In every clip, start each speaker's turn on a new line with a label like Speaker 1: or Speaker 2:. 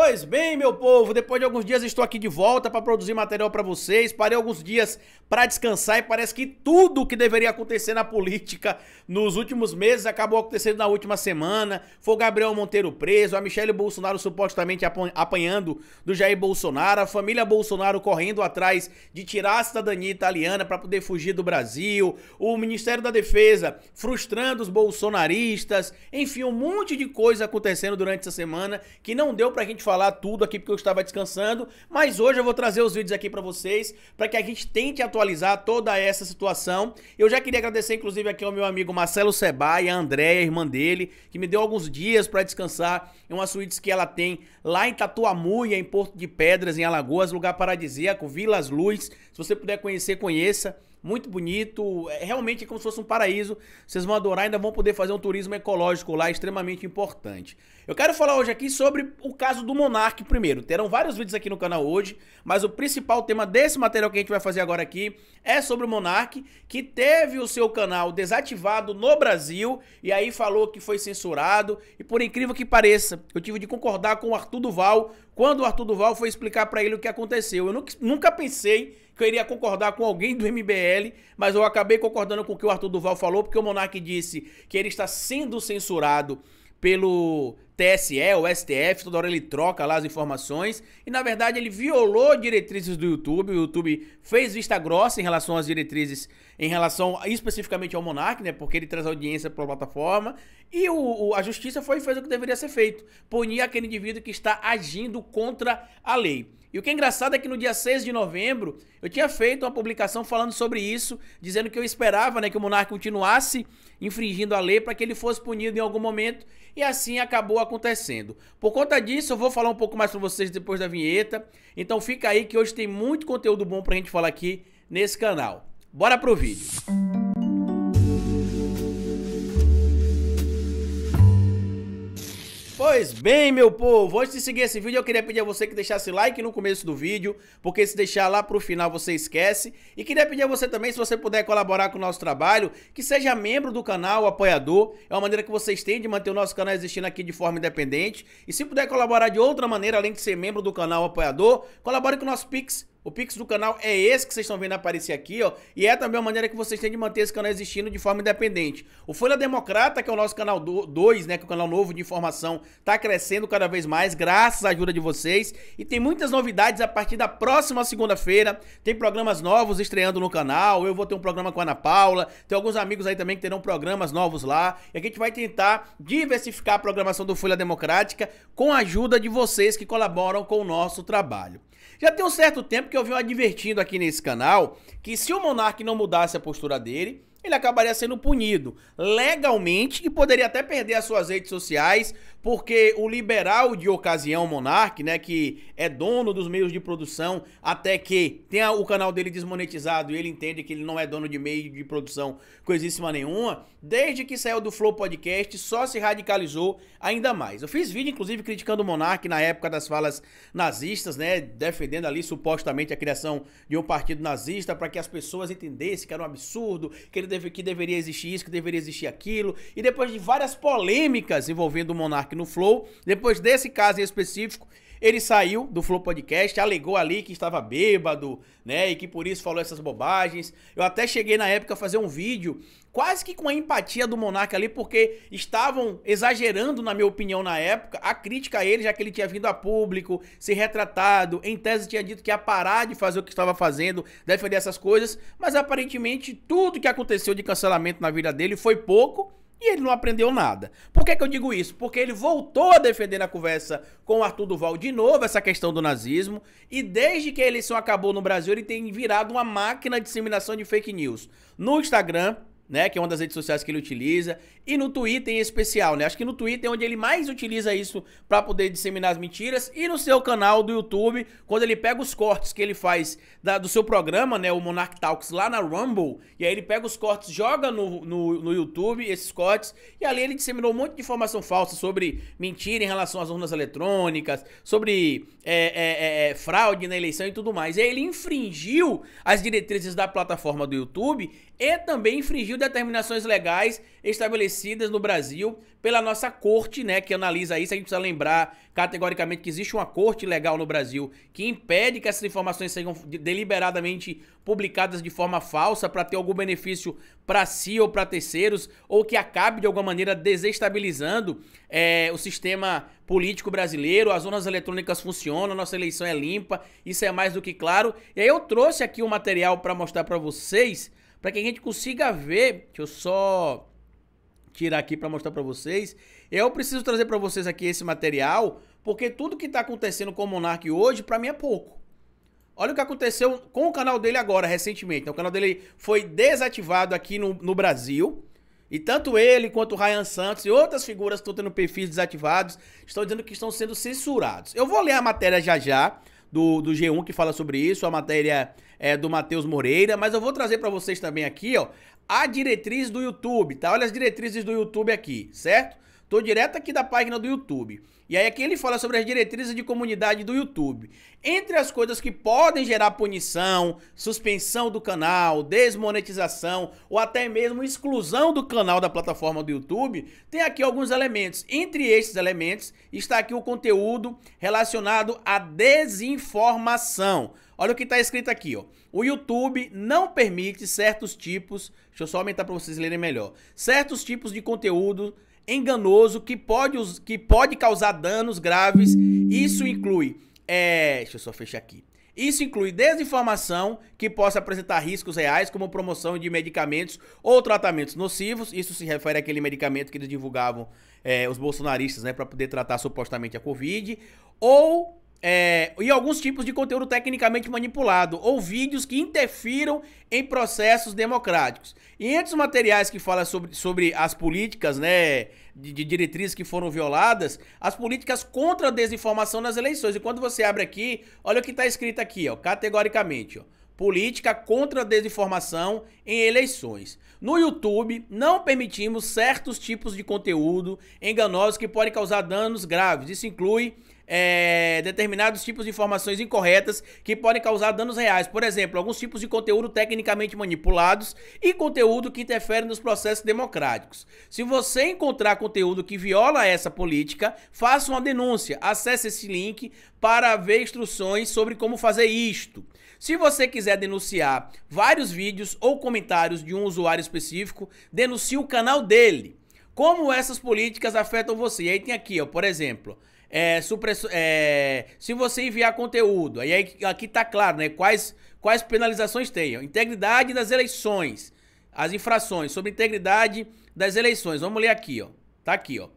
Speaker 1: Pois bem, meu povo, depois de alguns dias estou aqui de volta para produzir material para vocês. Parei alguns dias para descansar e parece que tudo o que deveria acontecer na política nos últimos meses acabou acontecendo na última semana. Foi o Gabriel Monteiro preso, a Michele Bolsonaro supostamente apanhando do Jair Bolsonaro, a família Bolsonaro correndo atrás de tirar a cidadania italiana para poder fugir do Brasil, o Ministério da Defesa frustrando os bolsonaristas, enfim, um monte de coisa acontecendo durante essa semana que não deu para a gente falar tudo aqui porque eu estava descansando, mas hoje eu vou trazer os vídeos aqui para vocês, para que a gente tente atualizar toda essa situação. Eu já queria agradecer inclusive aqui ao meu amigo Marcelo Seba e a Andréia, irmã dele, que me deu alguns dias para descansar em uma suíte que ela tem lá em Tatuamuia, em Porto de Pedras, em Alagoas, lugar paradisíaco, Vilas Luz. Se você puder conhecer, conheça. Muito bonito, é, realmente é como se fosse um paraíso. Vocês vão adorar, ainda vão poder fazer um turismo ecológico lá, extremamente importante. Eu quero falar hoje aqui sobre o caso do Monarque primeiro. Terão vários vídeos aqui no canal hoje, mas o principal tema desse material que a gente vai fazer agora aqui é sobre o Monarque que teve o seu canal desativado no Brasil e aí falou que foi censurado. E por incrível que pareça, eu tive de concordar com o Arthur Duval quando o Arthur Duval foi explicar para ele o que aconteceu. Eu nunca, nunca pensei que eu iria concordar com alguém do MBL, mas eu acabei concordando com o que o Arthur Duval falou, porque o Monark disse que ele está sendo censurado pelo TSE, o STF, toda hora ele troca lá as informações. E na verdade ele violou diretrizes do YouTube. O YouTube fez vista grossa em relação às diretrizes, em relação especificamente ao Monark, né? Porque ele traz audiência para a plataforma. E o, o, a justiça foi e fez o que deveria ser feito: punir aquele indivíduo que está agindo contra a lei. E o que é engraçado é que no dia 6 de novembro, eu tinha feito uma publicação falando sobre isso, dizendo que eu esperava né, que o monarca continuasse infringindo a lei para que ele fosse punido em algum momento, e assim acabou acontecendo. Por conta disso, eu vou falar um pouco mais para vocês depois da vinheta, então fica aí que hoje tem muito conteúdo bom para a gente falar aqui nesse canal. Bora pro vídeo! Música Pois bem, meu povo, antes de seguir esse vídeo, eu queria pedir a você que deixasse like no começo do vídeo, porque se deixar lá pro final você esquece. E queria pedir a você também, se você puder colaborar com o nosso trabalho, que seja membro do canal, apoiador. É uma maneira que vocês têm de manter o nosso canal existindo aqui de forma independente. E se puder colaborar de outra maneira, além de ser membro do canal, apoiador, colabore com o nosso Pix o Pix do canal é esse que vocês estão vendo aparecer aqui, ó. E é também uma maneira que vocês têm de manter esse canal existindo de forma independente. O Folha Democrata, que é o nosso canal 2, né? Que é o canal novo de informação, tá crescendo cada vez mais, graças à ajuda de vocês. E tem muitas novidades a partir da próxima segunda-feira. Tem programas novos estreando no canal. Eu vou ter um programa com a Ana Paula. Tem alguns amigos aí também que terão programas novos lá. E aqui a gente vai tentar diversificar a programação do Folha Democrática com a ajuda de vocês que colaboram com o nosso trabalho. Já tem um certo tempo que eu venho advertindo aqui nesse canal que se o Monark não mudasse a postura dele, ele acabaria sendo punido legalmente e poderia até perder as suas redes sociais, porque o liberal de ocasião Monark, né, que é dono dos meios de produção, até que tenha o canal dele desmonetizado e ele entende que ele não é dono de meio de produção coisíssima nenhuma, desde que saiu do Flow Podcast, só se radicalizou ainda mais. Eu fiz vídeo, inclusive, criticando o Monark na época das falas nazistas, né, defendendo ali supostamente a criação de um partido nazista para que as pessoas entendessem que era um absurdo, que ele deve, que deveria existir isso, que deveria existir aquilo. E depois de várias polêmicas envolvendo o Monark no Flow, depois desse caso em específico, ele saiu do Flow Podcast, alegou ali que estava bêbado, né? E que por isso falou essas bobagens. Eu até cheguei na época a fazer um vídeo quase que com a empatia do Monarca ali, porque estavam exagerando, na minha opinião, na época, a crítica a ele, já que ele tinha vindo a público, se retratado, em tese tinha dito que ia parar de fazer o que estava fazendo, defender essas coisas, mas aparentemente tudo que aconteceu de cancelamento na vida dele foi pouco e ele não aprendeu nada. Por que, que eu digo isso? Porque ele voltou a defender na conversa com o Arthur Duval de novo essa questão do nazismo. E desde que a eleição acabou no Brasil, ele tem virado uma máquina de disseminação de fake news. No Instagram, né? Que é uma das redes sociais que ele utiliza. E no Twitter em especial, né? Acho que no Twitter é onde ele mais utiliza isso para poder disseminar as mentiras. E no seu canal do YouTube, quando ele pega os cortes que ele faz da, do seu programa, né? O Monarch Talks lá na Rumble. E aí ele pega os cortes, joga no, no, no YouTube esses cortes. E ali ele disseminou um monte de informação falsa sobre mentira em relação às urnas eletrônicas, sobre é, é, é, é fraude na eleição e tudo mais. E aí ele infringiu as diretrizes da plataforma do YouTube e também infringiu determinações legais estabelecidas no Brasil pela nossa corte, né, que analisa isso. A gente precisa lembrar categoricamente que existe uma corte legal no Brasil que impede que essas informações sejam deliberadamente publicadas de forma falsa para ter algum benefício para si ou para terceiros, ou que acabe de alguma maneira desestabilizando é, o sistema político brasileiro. As zonas eletrônicas funcionam, nossa eleição é limpa, isso é mais do que claro. E aí eu trouxe aqui um material para mostrar para vocês para que a gente consiga ver, deixa eu só tirar aqui para mostrar para vocês. Eu preciso trazer para vocês aqui esse material, porque tudo que está acontecendo com o Monark hoje, para mim é pouco. Olha o que aconteceu com o canal dele agora, recentemente. Então, o canal dele foi desativado aqui no, no Brasil. E tanto ele quanto o Ryan Santos e outras figuras que estão tendo perfis desativados estão dizendo que estão sendo censurados. Eu vou ler a matéria já já do, do G1 que fala sobre isso, a matéria é, do Matheus Moreira, mas eu vou trazer para vocês também aqui, ó, a diretriz do YouTube, tá? Olha as diretrizes do YouTube aqui, certo? Tô direto aqui da página do YouTube. E aí aqui ele fala sobre as diretrizes de comunidade do YouTube. Entre as coisas que podem gerar punição, suspensão do canal, desmonetização ou até mesmo exclusão do canal da plataforma do YouTube, tem aqui alguns elementos. Entre esses elementos está aqui o conteúdo relacionado à desinformação. Olha o que está escrito aqui, ó. O YouTube não permite certos tipos, deixa eu só aumentar para vocês lerem melhor. Certos tipos de conteúdo enganoso que pode, que pode causar danos graves. Isso inclui. É, deixa eu só fechar aqui. Isso inclui desinformação que possa apresentar riscos reais, como promoção de medicamentos ou tratamentos nocivos. Isso se refere àquele medicamento que eles divulgavam é, os bolsonaristas, né, para poder tratar supostamente a Covid. Ou é, e alguns tipos de conteúdo tecnicamente manipulado ou vídeos que interfiram em processos democráticos. E entre os materiais que fala sobre, sobre as políticas, né, de, de diretrizes que foram violadas, as políticas contra a desinformação nas eleições. E quando você abre aqui, olha o que está escrito aqui, ó, categoricamente, ó. Política contra a desinformação em eleições. No YouTube, não permitimos certos tipos de conteúdo enganosos que podem causar danos graves. Isso inclui é, determinados tipos de informações incorretas que podem causar danos reais. Por exemplo, alguns tipos de conteúdo tecnicamente manipulados e conteúdo que interfere nos processos democráticos. Se você encontrar conteúdo que viola essa política, faça uma denúncia. Acesse esse link para ver instruções sobre como fazer isto. Se você quiser denunciar vários vídeos ou comentários de um usuário específico, denuncie o canal dele. Como essas políticas afetam você? E aí tem aqui, ó, por exemplo, é, é, se você enviar conteúdo, aí é aqui tá claro, né? Quais, quais penalizações tem? Integridade das eleições. As infrações sobre integridade das eleições. Vamos ler aqui, ó. Tá aqui, ó.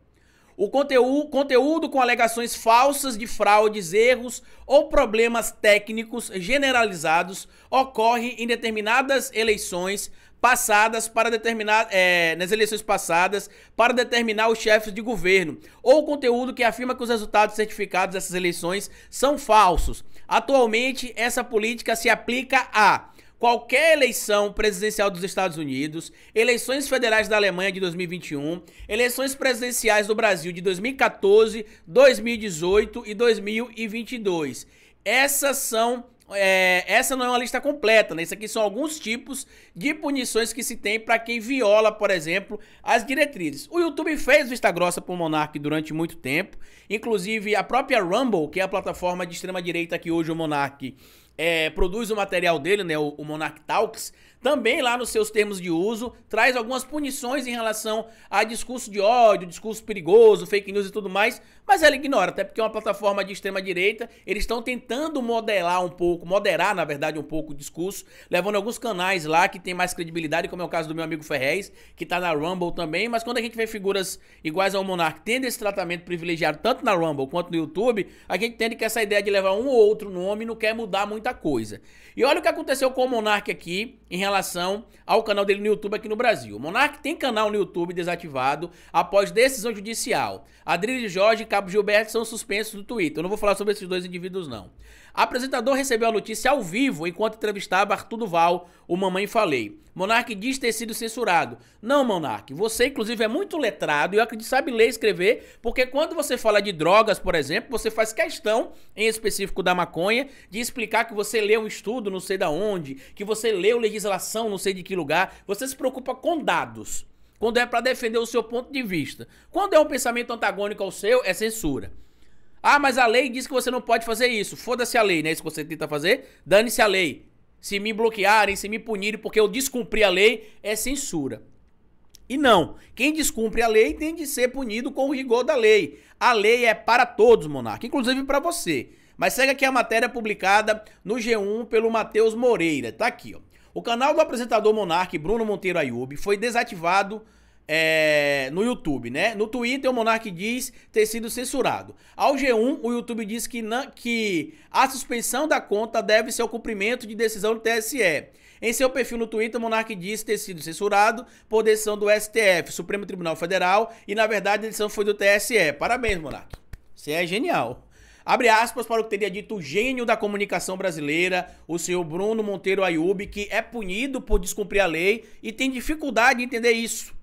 Speaker 1: O conteúdo, conteúdo com alegações falsas de fraudes, erros ou problemas técnicos generalizados ocorre em determinadas eleições passadas para determinar é, nas eleições passadas para determinar os chefes de governo ou conteúdo que afirma que os resultados certificados dessas eleições são falsos. Atualmente, essa política se aplica a qualquer eleição presidencial dos Estados Unidos, eleições federais da Alemanha de 2021, eleições presidenciais do Brasil de 2014, 2018 e 2022. Essas são é, essa não é uma lista completa, né? Isso aqui são alguns tipos de punições que se tem para quem viola, por exemplo, as diretrizes. O YouTube fez vista grossa pro Monark durante muito tempo, inclusive a própria Rumble, que é a plataforma de extrema direita que hoje o Monark é, produz o material dele, né, o, o Monarch Talks, também lá nos seus termos de uso, traz algumas punições em relação a discurso de ódio, discurso perigoso, fake news e tudo mais, mas ela ignora, até porque é uma plataforma de extrema direita, eles estão tentando modelar um pouco, moderar na verdade um pouco o discurso, levando alguns canais lá que tem mais credibilidade, como é o caso do meu amigo Ferrez, que tá na Rumble também, mas quando a gente vê figuras iguais ao Monark tendo esse tratamento privilegiado tanto na Rumble quanto no YouTube, a gente entende que essa ideia de levar um ou outro nome não quer mudar muita coisa. E olha o que aconteceu com o Monark aqui em relação relação ao canal dele no YouTube aqui no Brasil. O Monark tem canal no YouTube desativado após decisão judicial. Adrilho Jorge e Cabo Gilberto são suspensos do Twitter. Eu não vou falar sobre esses dois indivíduos, não. Apresentador recebeu a notícia ao vivo enquanto entrevistava Arturo Duval, o Mamãe Falei. Monark diz ter sido censurado. Não, Monark, você inclusive é muito letrado e eu acredito sabe ler e escrever, porque quando você fala de drogas, por exemplo, você faz questão, em específico da maconha, de explicar que você leu um estudo não sei da onde, que você leu legislação população, não sei de que lugar, você se preocupa com dados. Quando é para defender o seu ponto de vista. Quando é um pensamento antagônico ao seu, é censura. Ah, mas a lei diz que você não pode fazer isso. Foda-se a lei, né? É isso que você tenta fazer. Dane-se a lei. Se me bloquearem, se me punirem porque eu descumpri a lei, é censura. E não, quem descumpre a lei tem de ser punido com o rigor da lei. A lei é para todos, monarca, inclusive para você. Mas segue aqui a matéria publicada no G1 pelo Matheus Moreira. Tá aqui, ó. O canal do apresentador Monarque Bruno Monteiro Ayub, foi desativado é, no YouTube, né? No Twitter, o Monarque diz ter sido censurado. Ao G1, o YouTube diz que, que a suspensão da conta deve ser o cumprimento de decisão do TSE. Em seu perfil no Twitter, o Monarque diz ter sido censurado por decisão do STF, Supremo Tribunal Federal, e na verdade a decisão foi do TSE. Parabéns, Monarque. Você é genial. Abre aspas para o que teria dito o gênio da comunicação brasileira, o senhor Bruno Monteiro Ayub, que é punido por descumprir a lei e tem dificuldade de entender isso.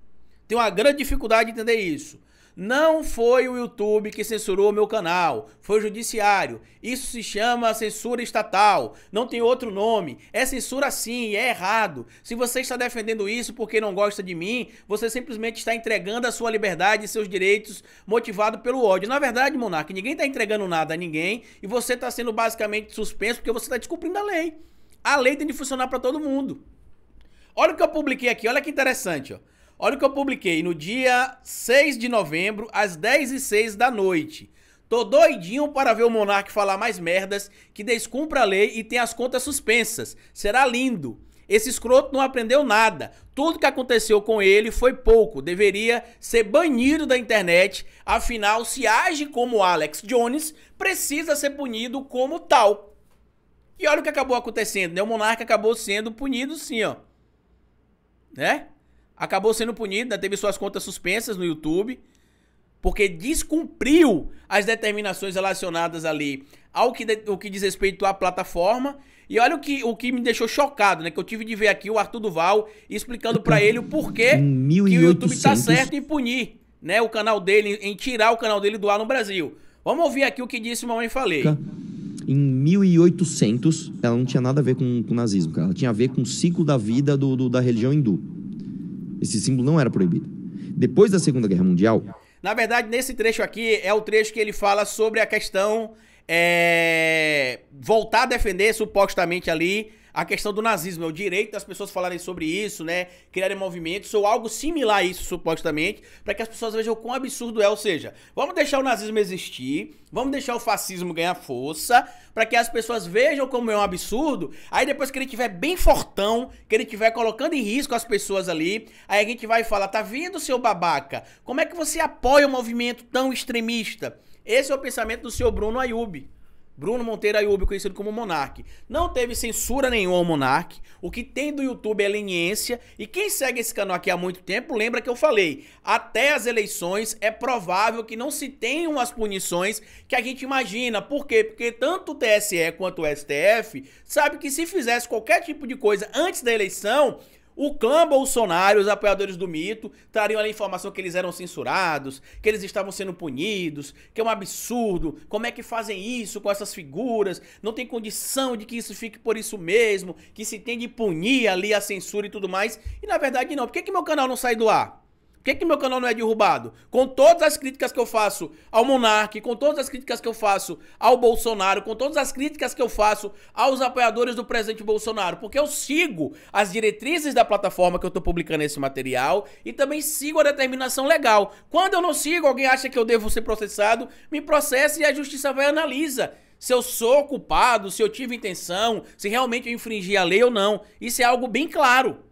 Speaker 1: Tem uma grande dificuldade de entender isso. Não foi o YouTube que censurou meu canal, foi o judiciário. Isso se chama censura estatal, não tem outro nome. É censura sim, é errado. Se você está defendendo isso porque não gosta de mim, você simplesmente está entregando a sua liberdade e seus direitos motivado pelo ódio. Na verdade, Monark, ninguém está entregando nada a ninguém e você está sendo basicamente suspenso porque você está descumprindo a lei. A lei tem de funcionar para todo mundo. Olha o que eu publiquei aqui, olha que interessante, ó. Olha o que eu publiquei no dia 6 de novembro, às 10 e 06 da noite. Tô doidinho para ver o Monarque falar mais merdas, que descumpra a lei e tem as contas suspensas. Será lindo. Esse escroto não aprendeu nada. Tudo que aconteceu com ele foi pouco. Deveria ser banido da internet. Afinal, se age como Alex Jones, precisa ser punido como tal. E olha o que acabou acontecendo, né? O Monarca acabou sendo punido sim, ó. Né? acabou sendo punido, teve suas contas suspensas no YouTube, porque descumpriu as determinações relacionadas ali ao que, o que diz respeito à plataforma. E olha o que, o que me deixou chocado, né? Que eu tive de ver aqui o Arthur Duval explicando para ele o porquê 1800. que o YouTube tá certo em punir, né? O canal dele, em tirar o canal dele do ar no Brasil. Vamos ouvir aqui o que disse Mamãe Falei. Em 1800, ela não tinha nada a ver com, com nazismo, cara. Ela tinha a ver com o ciclo da vida do, do da religião hindu. Esse símbolo não era proibido. Depois da Segunda Guerra Mundial. Na verdade, nesse trecho aqui é o trecho que ele fala sobre a questão é, voltar a defender supostamente ali a questão do nazismo, é o direito das pessoas falarem sobre isso, né? Criarem movimentos ou algo similar a isso, supostamente, para que as pessoas vejam o quão absurdo é. Ou seja, vamos deixar o nazismo existir, vamos deixar o fascismo ganhar força, para que as pessoas vejam como é um absurdo. Aí depois que ele tiver bem fortão, que ele tiver colocando em risco as pessoas ali, aí a gente vai falar: tá vendo, seu babaca? Como é que você apoia um movimento tão extremista? Esse é o pensamento do seu Bruno Ayub. Bruno Monteiro Ayub, conhecido como Monark. Não teve censura nenhuma ao Monark. O que tem do YouTube é leniência. E quem segue esse canal aqui há muito tempo, lembra que eu falei. Até as eleições é provável que não se tenham as punições que a gente imagina. Por quê? Porque tanto o TSE quanto o STF sabe que se fizesse qualquer tipo de coisa antes da eleição, o clã Bolsonaro, os apoiadores do mito, trariam a informação que eles eram censurados, que eles estavam sendo punidos, que é um absurdo, como é que fazem isso com essas figuras, não tem condição de que isso fique por isso mesmo, que se tem de punir ali a censura e tudo mais. E na verdade não, por que, que meu canal não sai do ar? Por que, que meu canal não é derrubado? Com todas as críticas que eu faço ao Monark, com todas as críticas que eu faço ao Bolsonaro, com todas as críticas que eu faço aos apoiadores do presidente Bolsonaro, porque eu sigo as diretrizes da plataforma que eu estou publicando esse material e também sigo a determinação legal. Quando eu não sigo, alguém acha que eu devo ser processado, me processa e a justiça vai analisa se eu sou culpado, se eu tive intenção, se realmente eu infringi a lei ou não. Isso é algo bem claro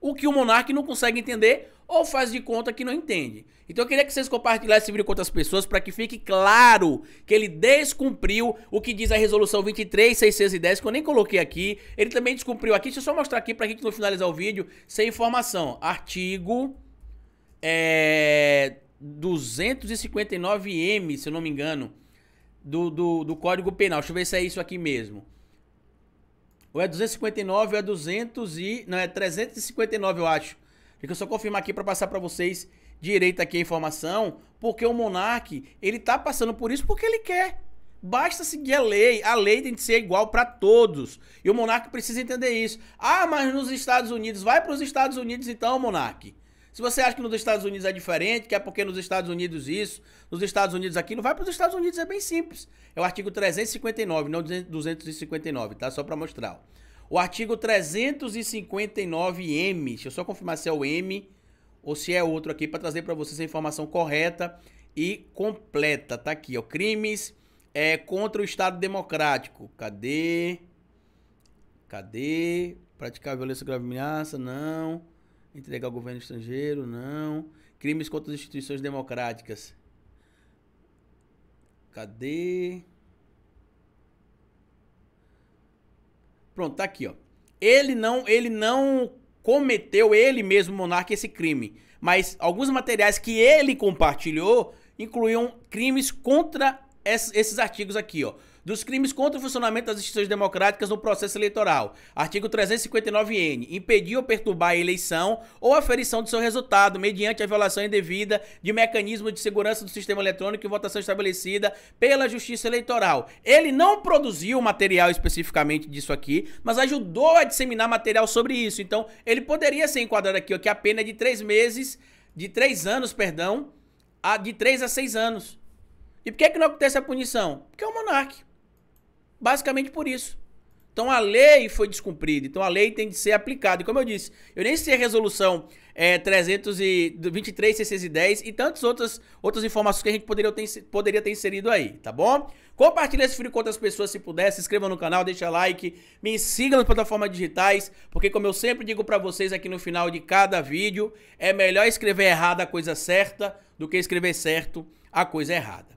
Speaker 1: o que o monarca não consegue entender ou faz de conta que não entende. Então eu queria que vocês compartilhassem esse vídeo com outras pessoas para que fique claro que ele descumpriu o que diz a resolução 23610, que eu nem coloquei aqui. Ele também descumpriu aqui, deixa eu só mostrar aqui para a gente não finalizar o vídeo, sem informação. Artigo é, 259M, se eu não me engano, do, do, do Código Penal. Deixa eu ver se é isso aqui mesmo. Ou é 259 ou é 200 e... Não, é 359 eu acho. Deixa eu só confirmar aqui para passar para vocês direito aqui a informação. Porque o Monark, ele tá passando por isso porque ele quer. Basta seguir a lei. A lei tem que ser igual para todos. E o Monark precisa entender isso. Ah, mas nos Estados Unidos. Vai para os Estados Unidos então, Monark. Se você acha que nos Estados Unidos é diferente, que é porque nos Estados Unidos isso, nos Estados Unidos aquilo, vai para os Estados Unidos, é bem simples. É o artigo 359, não 259, tá? Só para mostrar. O artigo 359M, deixa eu só confirmar se é o M ou se é outro aqui, para trazer para vocês a informação correta e completa, tá aqui, ó. Crimes é, contra o Estado Democrático. Cadê? Cadê? Praticar violência grave ameaça? Não entregar ao governo estrangeiro, não. Crimes contra as instituições democráticas. Cadê? Pronto, tá aqui, ó. Ele não, ele não cometeu ele mesmo, monarca, esse crime. Mas alguns materiais que ele compartilhou incluíam crimes contra esses artigos aqui, ó. Dos crimes contra o funcionamento das instituições democráticas no processo eleitoral. Artigo 359-N. Impedir ou perturbar a eleição ou aferição do seu resultado mediante a violação indevida de mecanismo de segurança do sistema eletrônico e votação estabelecida pela Justiça Eleitoral. Ele não produziu material especificamente disso aqui, mas ajudou a disseminar material sobre isso. Então, ele poderia ser enquadrado aqui, ó, que a pena é de três meses, de três anos, perdão, a, de três a seis anos. E por que, é que não acontece a punição? Porque é o monarca. Basicamente por isso. Então a lei foi descumprida, então a lei tem de ser aplicada. E como eu disse, eu nem sei a resolução é, 323, 610 e tantas outras, outras informações que a gente poderia ter, poderia ter inserido aí, tá bom? Compartilhe esse vídeo com outras pessoas se puder, se inscreva no canal, deixa like, me siga nas plataformas digitais, porque como eu sempre digo para vocês aqui no final de cada vídeo, é melhor escrever errado a coisa certa do que escrever certo a coisa errada.